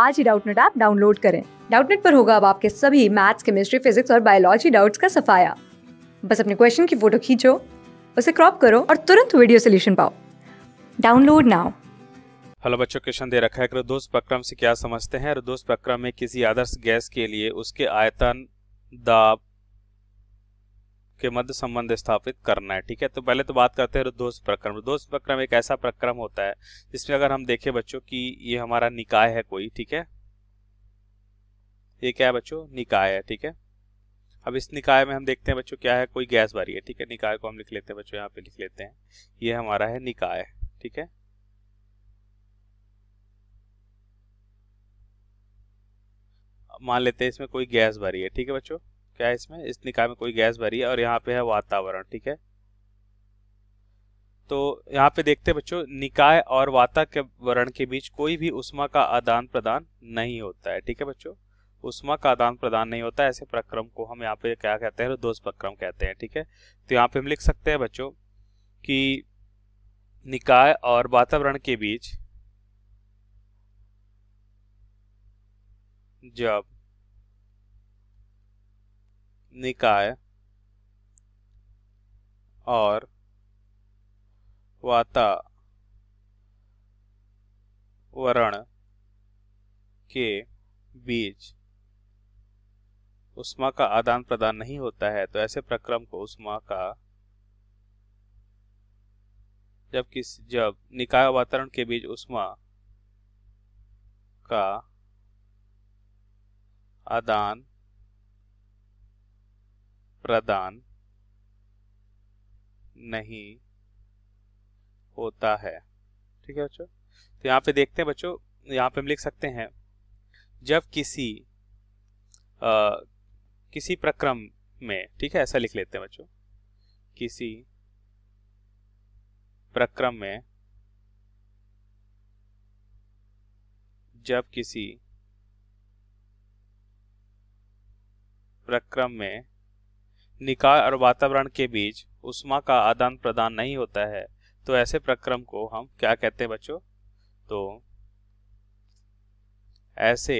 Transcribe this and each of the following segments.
आज ही Doubtnut app download करें डाउटनेट पर होगा अब आपके सभी मैथ्स केमिस्ट्री फिजिक्स और बायोलॉजी डाउट्स का सफाया बस अपने क्वेश्चन की फोटो खींचो उसे क्रॉप करो और तुरंत वीडियो सोल्यूशन पाओ डाउनलोड नाउ हेलो बच्चों क्वेश्चन दे रखा है कि दोस्त प्रक्रम से क्या समझते हैं और दोस्त प्रक्रम में किसी आदर्श गैस के लिए उसके आयतन दाब के मध्य संबंध स्थापित करना है ठीक है तो पहले तो बात करते हैं रुद्धोष प्रक्रम रुद्धोष प्रक्रम एक ऐसा प्रक्रम होता है जिसमें अगर हम देखें बच्चों कि ये हमारा निकाय है कोई ठीक है ये क्या है बच्चों निकाय है ठीक है अब इस निकाय में हम देखते हैं बच्चों क्या है कोई गैस बारी है ठीक है निकाय को हम लिख लेते हैं बच्चों यहाँ पे लिख लेते हैं ये हमारा है निकाय ठीक है मान लेते हैं इसमें कोई गैस भरी है ठीक है बच्चों क्या है इसमें इस निकाय में कोई गैस भरी है और यहाँ पे है वातावरण ठीक है तो यहाँ पे देखते हैं बच्चों निकाय और वातावरण के बीच कोई भी उष्मा का आदान प्रदान नहीं होता है ठीक है बच्चों उष्मा का आदान प्रदान नहीं होता ऐसे प्रक्रम को हम यहाँ पे क्या कहते हैं दोष प्रक्रम कहते हैं ठीक है तो यहाँ पे हम लिख सकते हैं बच्चों कि निकाय और वातावरण के बीच जब निकाय और वातावरण के बीच उष्मा का आदान प्रदान नहीं होता है तो ऐसे प्रक्रम को उष्मा का जब किस जब निकाय वातावरण के बीच उष्मा का आदान प्रदान नहीं होता है ठीक है बच्चों तो यहाँ पे देखते हैं बच्चों यहाँ पे हम लिख सकते हैं जब किसी आ, किसी प्रक्रम में ठीक है ऐसा लिख लेते हैं बच्चों किसी प्रक्रम में जब किसी प्रक्रम में निकाय और वातावरण के बीच उष्मा का आदान प्रदान नहीं होता है तो ऐसे प्रक्रम को हम क्या कहते हैं बच्चों तो ऐसे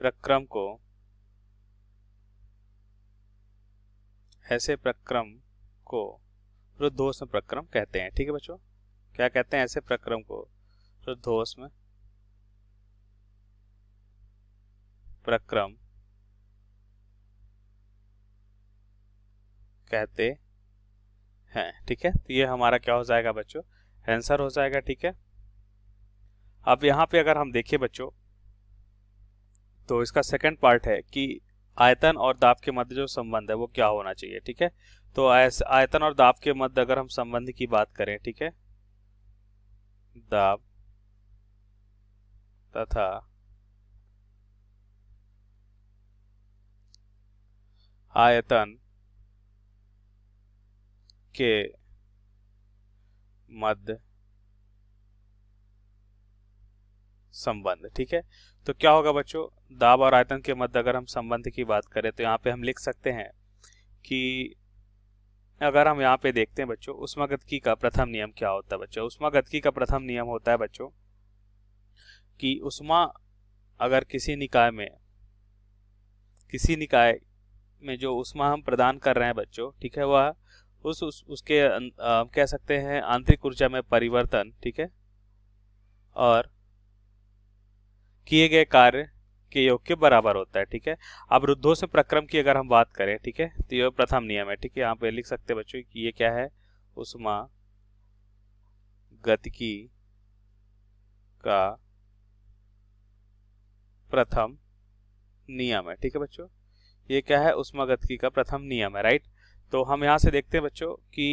प्रक्रम को ऐसे प्रक्रम को रुद्धोष्म प्रक्रम कहते हैं ठीक है बच्चों क्या कहते हैं ऐसे प्रक्रम को रुद्धोष्म प्रक्रम कहते हैं ठीक है तो ये हमारा क्या हो जाएगा बच्चों आंसर हो जाएगा ठीक है अब यहाँ पे अगर हम देखें बच्चों तो इसका सेकंड पार्ट है कि आयतन और दाब के मध्य जो संबंध है वो क्या होना चाहिए ठीक है तो आयतन और दाब के मध्य अगर हम संबंध की बात करें ठीक है दाब तथा आयतन के मध्य संबंध ठीक है तो क्या होगा बच्चों दाब और आयतन के मध्य अगर हम संबंध की बात करें तो यहाँ पे हम लिख सकते हैं कि अगर हम यहाँ पे देखते हैं बच्चों उष्मागतिकी का प्रथम नियम क्या होता है बच्चों उष्मागतिकी का प्रथम नियम होता है बच्चों कि उष्मा अगर किसी निकाय में किसी निकाय में जो उष्मा हम प्रदान कर रहे हैं बच्चों ठीक है वह उस, उस उसके आ, अं, कह सकते हैं आंतरिक ऊर्जा में परिवर्तन ठीक है और किए गए कार्य के योग के बराबर होता है ठीक है अब रुद्धों से प्रक्रम की अगर हम बात करें ठीक है तो यह प्रथम नियम है ठीक है यहाँ पे लिख सकते हैं बच्चों कि ये क्या है उष्मा की का प्रथम नियम है ठीक है बच्चों ये क्या है गति का प्रथम नियम है राइट तो हम यहाँ से देखते हैं बच्चों कि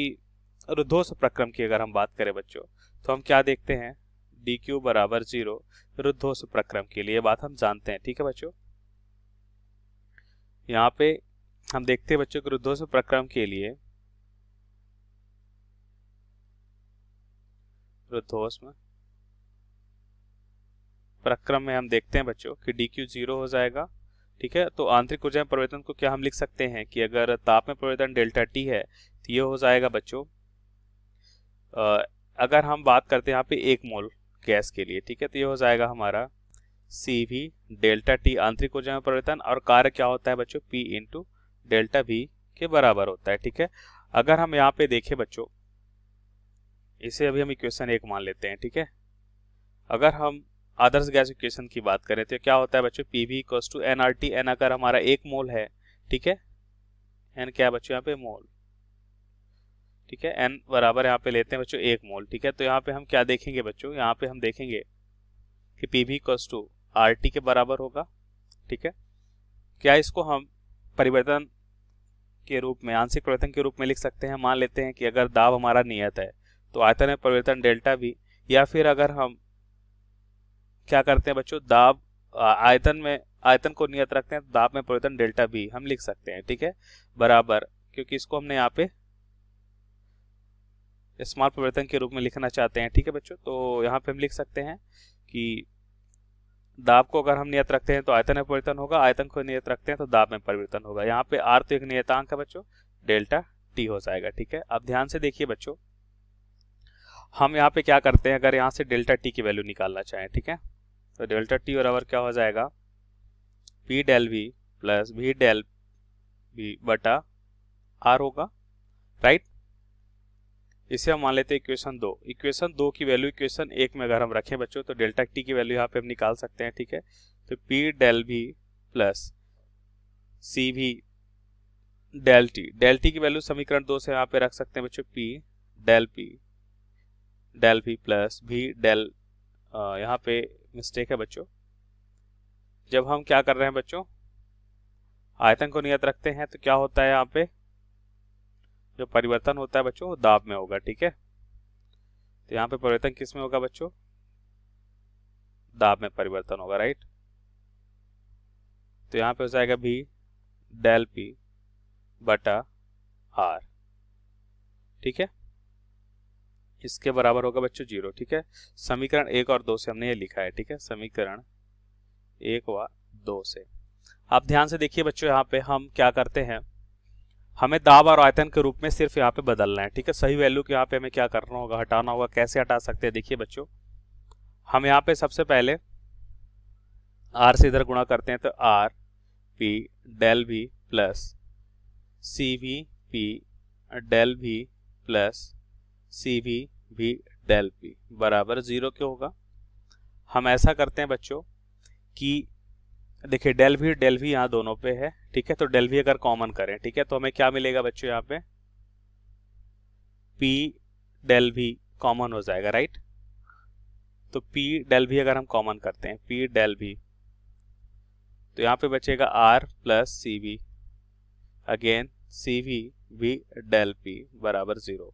रुद्धोष प्रक्रम की अगर हम बात करें बच्चों तो हम क्या देखते हैं डी क्यू बराबर जीरो रुद्धोष प्रक्रम के लिए बात हम जानते हैं ठीक है बच्चों यहाँ पे हम देखते हैं बच्चों रुद्धोष प्रक्रम के लिए रुद्धोष में प्रक्रम में हम देखते हैं बच्चों कि डी क्यू जीरो हो जाएगा ठीक है तो आंतरिक ऊर्जा में परिवर्तन को क्या हम लिख सकते हैं कि अगर ताप में परिवर्तन डेल्टा टी है तो ये हो जाएगा बच्चों अगर हम बात करते हैं यहाँ पे एक मोल गैस के लिए ठीक है तो ये हो जाएगा हमारा सी वी डेल्टा टी आंतरिक ऊर्जा में परिवर्तन और कार्य क्या होता है बच्चों पी इंटू डेल्टा वी के बराबर होता है ठीक है अगर हम यहाँ पे देखें बच्चों इसे अभी हम इक्वेशन एक मान लेते हैं ठीक है अगर हम आदर्श गैस इक्वेशन की बात करें तो क्या होता है बच्चों P V equal to N R T N अगर हमारा एक मोल है ठीक है एन क्या है बच्चों यहाँ पे मोल ठीक है एन बराबर यहाँ पे लेते हैं बच्चों एक मोल ठीक है तो यहाँ पे हम क्या देखेंगे बच्चों यहाँ पे हम देखेंगे कि P V equal to R T के बराबर होगा ठीक है क्या इसको हम परिवर्तन के रूप में आंशिक परिवर्तन के रूप में लिख सकते हैं मान लेते हैं कि अगर दाब हमारा नियत है तो आयतन में परिवर्तन डेल्टा भी या फिर अगर हम क्या करते हैं बच्चों दाब आयतन में आयतन को नियत रखते हैं तो दाब में परिवर्तन डेल्टा बी हम लिख सकते हैं ठीक है बराबर क्योंकि इसको हमने यहाँ पे स्मॉल परिवर्तन के रूप में लिखना चाहते हैं ठीक है बच्चों तो यहाँ पे हम लिख सकते हैं कि दाब को अगर हम नियत रखते हैं तो आयतन में परिवर्तन होगा आयतन को नियत रखते हैं तो दाब में परिवर्तन होगा यहाँ पे आर तो एक नियतांक है बच्चों डेल्टा टी हो जाएगा ठीक है अब ध्यान से देखिए बच्चों हम यहाँ पे क्या करते हैं अगर यहाँ से डेल्टा टी की वैल्यू निकालना चाहें ठीक है तो डेल्टा टी और क्या हो जाएगा P del V plus V del V बटा आर होगा राइट इसे हम मान लेते हैं इक्वेशन दो इक्वेशन दो की वैल्यू इक्वेशन एक में अगर हम रखें बच्चों तो डेल्टा टी की वैल्यू यहाँ पे हम निकाल सकते हैं ठीक है तो P del V plus C V del T del T की वैल्यू समीकरण दो से यहाँ पे रख सकते हैं बच्चों P del P del P plus V del यहाँ पे मिस्टेक है बच्चों जब हम क्या कर रहे हैं बच्चों आयतन को नियत रखते हैं तो क्या होता है यहाँ पे जो परिवर्तन होता है बच्चों वो दाब में होगा ठीक है तो यहाँ पे परिवर्तन किस में होगा बच्चों दाब में परिवर्तन होगा राइट तो यहाँ पे हो जाएगा भी डेल पी बटा आर ठीक है किसके बराबर होगा बच्चों जीरो ठीक है समीकरण एक और दो से हमने ये लिखा है ठीक है समीकरण एक व दो से आप ध्यान से देखिए बच्चों यहाँ पे हम क्या करते हैं हमें दाब और आयतन के रूप में सिर्फ यहाँ पे बदलना है ठीक है सही वैल्यू के यहाँ पे हमें क्या करना होगा हटाना होगा कैसे हटा सकते हैं देखिए बच्चों हम यहाँ पे सबसे पहले आर से इधर गुणा करते हैं तो R P del V plus C V P del V plus C V V del P बराबर ज़ीरो क्यों होगा हम ऐसा करते हैं बच्चों कि देखिए डेल भी डेल भी यहाँ दोनों पे है ठीक है तो डेल भी अगर कॉमन करें ठीक है तो हमें क्या मिलेगा बच्चों यहाँ पे पी डेल भी कॉमन हो जाएगा राइट तो पी डेल भी अगर हम कॉमन करते हैं पी डेल भी तो यहाँ पे बचेगा R plus C V again C V V del P बराबर ज़ीरो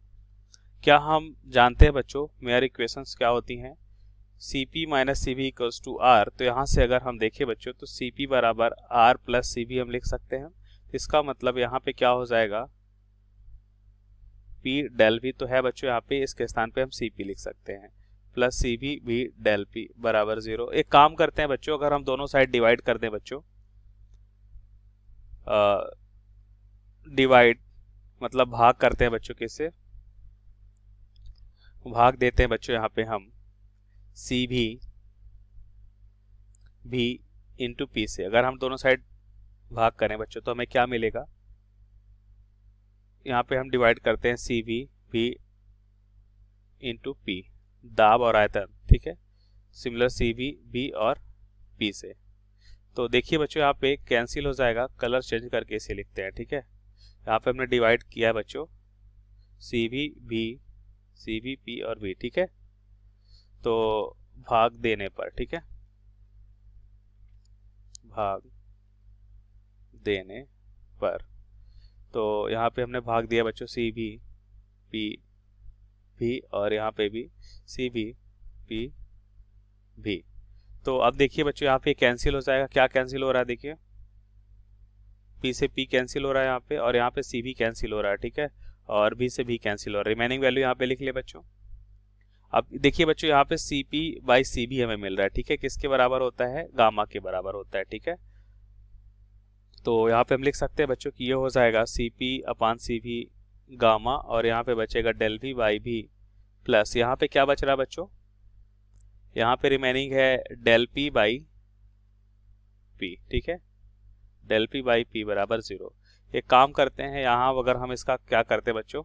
क्या हम जानते हैं बच्चों मेयर इक्वेशन क्या होती हैं सी पी माइनस सी भी इक्वल्स टू आर तो यहाँ से अगर हम देखें बच्चों तो सी पी बराबर आर प्लस सी भी हम लिख सकते हैं इसका मतलब यहाँ पे क्या हो जाएगा पी डेल भी तो है बच्चों यहाँ पे इसके स्थान पे हम सी पी लिख सकते हैं plus C V V del P बराबर जीरो एक काम करते हैं बच्चों अगर हम दोनों साइड डिवाइड कर दें बच्चों डिवाइड मतलब भाग करते हैं बच्चों किससे भाग देते हैं बच्चों यहाँ पे हम सी भी भी इंटू पी से अगर हम दोनों साइड भाग करें बच्चों तो हमें क्या मिलेगा यहाँ पे हम डिवाइड करते हैं सी भी भी इंटू पी दाब और आयतन ठीक है सिमिलर सी भी बी और पी से तो देखिए बच्चों यहाँ पे कैंसिल हो जाएगा कलर चेंज करके इसे लिखते हैं ठीक है यहाँ पे हमने डिवाइड किया है बच्चों सी भी बी सी भी पी और बी ठीक है तो भाग देने पर ठीक है भाग देने पर तो यहाँ पे हमने भाग दिया बच्चों सी बी पी भी और यहाँ पे भी सी बी पी भी तो अब देखिए बच्चों यहाँ पे कैंसिल हो जाएगा क्या कैंसिल हो रहा है देखिए पी से पी कैंसिल हो रहा है यहाँ पे और यहाँ पे सी भी कैंसिल हो रहा है ठीक है और भी से भी कैंसिल हो रिमेनिंग वैल्यू यहाँ पे लिख लिया बच्चों अब देखिए बच्चों यहाँ पे सी पी बाई सी भी हमें मिल रहा है ठीक है किसके बराबर होता है गामा के बराबर होता है ठीक है तो यहाँ पे हम लिख सकते हैं बच्चों कि ये हो जाएगा सी पी अपान सी भी गामा और यहाँ पे बचेगा डेल भी बाई भी प्लस यहाँ पे क्या बच रहा है बच्चों यहाँ पे रिमेनिंग है डेल पी बाई पी ठीक है डेल पी बाई पी बराबर जीरो एक काम करते हैं यहाँ अगर हम इसका क्या करते हैं बच्चों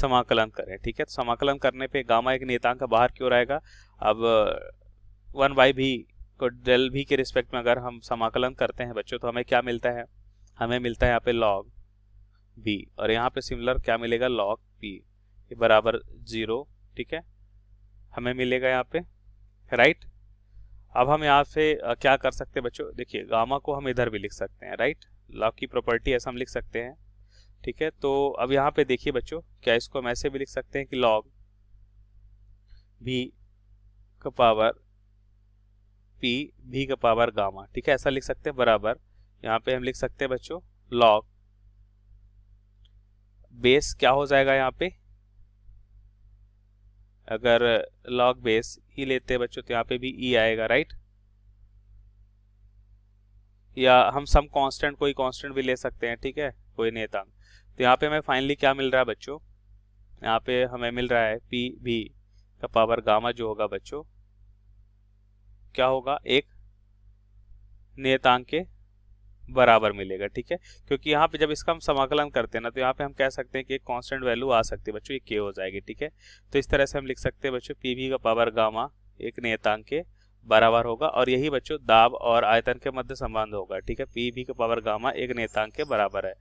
समाकलन करें ठीक है तो समाकलन करने पे गामा एक नेतांक बाहर क्यों रहेगा आएगा अब वन बाई भी को डेल भी के रिस्पेक्ट में अगर हम समाकलन करते हैं बच्चों तो हमें क्या मिलता है हमें मिलता है यहाँ पे लॉग बी और यहाँ पे सिमिलर क्या मिलेगा लॉग पी बराबर जीरो ठीक है हमें मिलेगा यहाँ पे राइट अब हम यहाँ से क्या कर सकते हैं बच्चों देखिए गामा को हम इधर भी लिख सकते हैं राइट लॉ की प्रॉपर्टी ऐसा हम लिख सकते हैं ठीक है तो अब यहाँ पे देखिए बच्चों क्या इसको हम ऐसे भी लिख सकते हैं कि लॉग भी का पावर पी भी का पावर गामा ठीक है ऐसा लिख सकते हैं बराबर यहाँ पे हम लिख सकते हैं बच्चों लॉग बेस क्या हो जाएगा यहाँ पे अगर लॉग बेस ई लेते हैं बच्चों तो यहाँ पे भी ई e आएगा राइट या हम सम कांस्टेंट कोई कांस्टेंट भी ले सकते हैं ठीक है कोई नहीं तो यहाँ पे हमें फाइनली क्या मिल रहा है बच्चों यहाँ पे हमें मिल रहा है पी भी का पावर गामा जो होगा बच्चों क्या होगा एक नियतांक के बराबर मिलेगा ठीक है क्योंकि यहाँ पे जब इसका हम समाकलन करते हैं ना तो यहाँ पे हम कह सकते हैं कि एक कॉन्स्टेंट वैल्यू आ सकती है बच्चों ये के हो जाएगी ठीक है तो इस तरह से हम लिख सकते हैं बच्चों पी का पावर गामा एक नेतांग के बराबर होगा और यही बच्चों दाब और आयतन के मध्य संबंध होगा ठीक है पी वी के पावर गामा एक नेतांक के बराबर है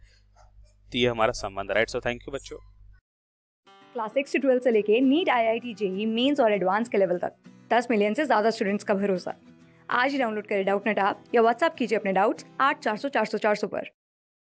तो ये हमारा संबंध राइट सो थैंक यू बच्चों क्लास सिक्स से ट्वेल्थ से लेके NEET I I T JEE mains और एडवांस के लेवल तक दस मिलियन से ज़्यादा स्टूडेंट्स का भरोसा आज ही डाउनलोड करें डाउट नेट आप या व्हाट्सअप कीजिए अपने डाउट्स आठ चार सौ चार सौ चार सौ पर